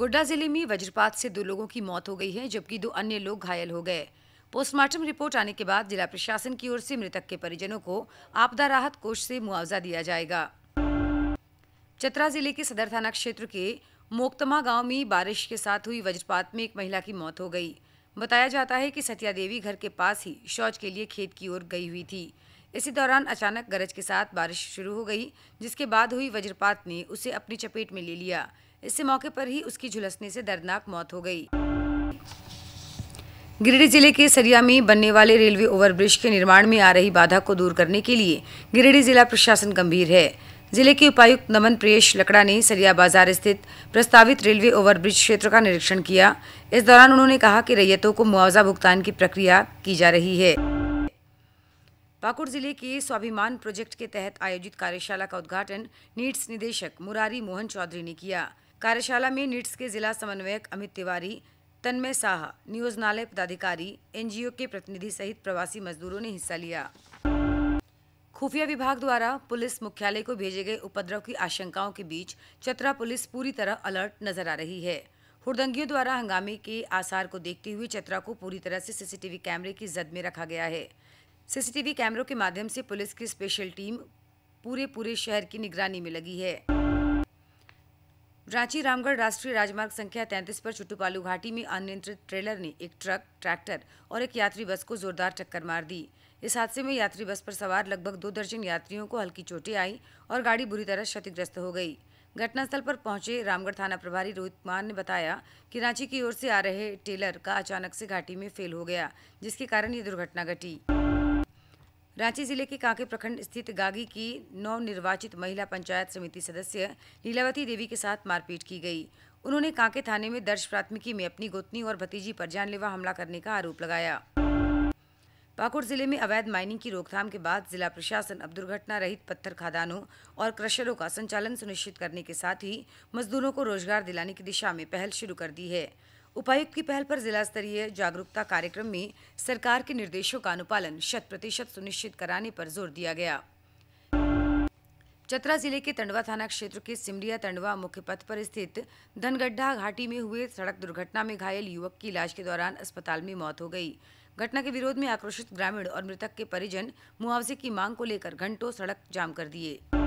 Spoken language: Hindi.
गोड्डा जिले में वज्रपात से दो लोगों की मौत हो गई है जबकि दो अन्य लोग घायल हो गए पोस्टमार्टम रिपोर्ट आने के बाद जिला प्रशासन की ओर से मृतक के परिजनों को आपदा राहत कोष से मुआवजा दिया जाएगा चतरा जिले के सदर थाना क्षेत्र के मोक्तमा गांव में बारिश के साथ हुई वज्रपात में एक महिला की मौत हो गई बताया जाता है कि सत्या देवी घर के पास ही शौच के लिए खेत की ओर गई हुई थी इसी दौरान अचानक गरज के साथ बारिश शुरू हो गई जिसके बाद हुई वज्रपात ने उसे अपनी चपेट में ले लिया इससे मौके पर ही उसकी झुलसने से दर्दनाक मौत हो गई गिरिडीह जिले के सरिया में बनने वाले रेलवे ओवरब्रिज के निर्माण में आ रही बाधा को दूर करने के लिए गिरिडीह जिला प्रशासन गंभीर है जिले के उपायुक्त नमन प्रियेश लकड़ा ने सरिया बाजार स्थित प्रस्तावित रेलवे ओवरब्रिज क्षेत्र का निरीक्षण किया इस दौरान उन्होंने कहा कि रैयतों को मुआवजा भुगतान की प्रक्रिया की जा रही है पाकुड़ जिले के स्वाभिमान प्रोजेक्ट के तहत आयोजित कार्यशाला का उद्घाटन नीट्स निदेशक मुरारी मोहन चौधरी ने किया कार्यशाला में नीट्स के जिला समन्वयक अमित तिवारी तन्मय साह नियोजनालय पदाधिकारी एनजीओ के प्रतिनिधि सहित प्रवासी मजदूरों ने हिस्सा लिया खुफिया विभाग द्वारा पुलिस मुख्यालय को भेजे गए उपद्रव की आशंकाओं के बीच चतरा पुलिस पूरी तरह अलर्ट नजर आ रही है हुड़दंगियों द्वारा हंगामे के आसार को देखते हुए चतरा को पूरी तरह से सीसीटीवी कैमरे की जद में रखा गया है सीसीटीवी कैमरों के माध्यम से पुलिस की स्पेशल टीम पूरे पूरे शहर की निगरानी में लगी है रांची रामगढ़ राष्ट्रीय राजमार्ग संख्या 33 पर चुट्टूपालू घाटी में अनियंत्रित ट्रेलर ने एक ट्रक ट्रैक्टर और एक यात्री बस को जोरदार टक्कर मार दी इस हादसे में यात्री बस पर सवार लगभग दो दर्जन यात्रियों को हल्की चोटें आई और गाड़ी बुरी तरह क्षतिग्रस्त हो गई घटनास्थल पर पहुंचे रामगढ़ थाना प्रभारी रोहित कुमार ने बताया कि रांची की ओर से आ रहे टेलर का अचानक से घाटी में फेल हो गया जिसके कारण ये दुर्घटना घटी रांची जिले के कांके प्रखंड स्थित गागी की नवनिर्वाचित महिला पंचायत समिति सदस्य लीलावती देवी के साथ मारपीट की गई उन्होंने कांके थाने में दर्ज प्राथमिकी में अपनी गोतनी और भतीजी पर जानलेवा हमला करने का आरोप लगाया पाकुड़ जिले में अवैध माइनिंग की रोकथाम के बाद जिला प्रशासन अब दुर्घटना रहित पत्थर खदानों और क्रशरों का संचालन सुनिश्चित करने के साथ ही मजदूरों को रोजगार दिलाने की दिशा में पहल शुरू कर दी है उपायुक्त की पहल पर जिला स्तरीय जागरूकता कार्यक्रम में सरकार के निर्देशों का अनुपालन शत प्रतिशत सुनिश्चित कराने पर जोर दिया गया चतरा जिले के तंडवा थाना क्षेत्र के सिमरिया तंडवा मुख्य पथ पर स्थित धनगड्ढा घाटी में हुए सड़क दुर्घटना में घायल युवक की इलाज के दौरान अस्पताल में मौत हो गई घटना के विरोध में आक्रोशित ग्रामीण और मृतक के परिजन मुआवजे की मांग को लेकर घंटों सड़क जाम कर दिए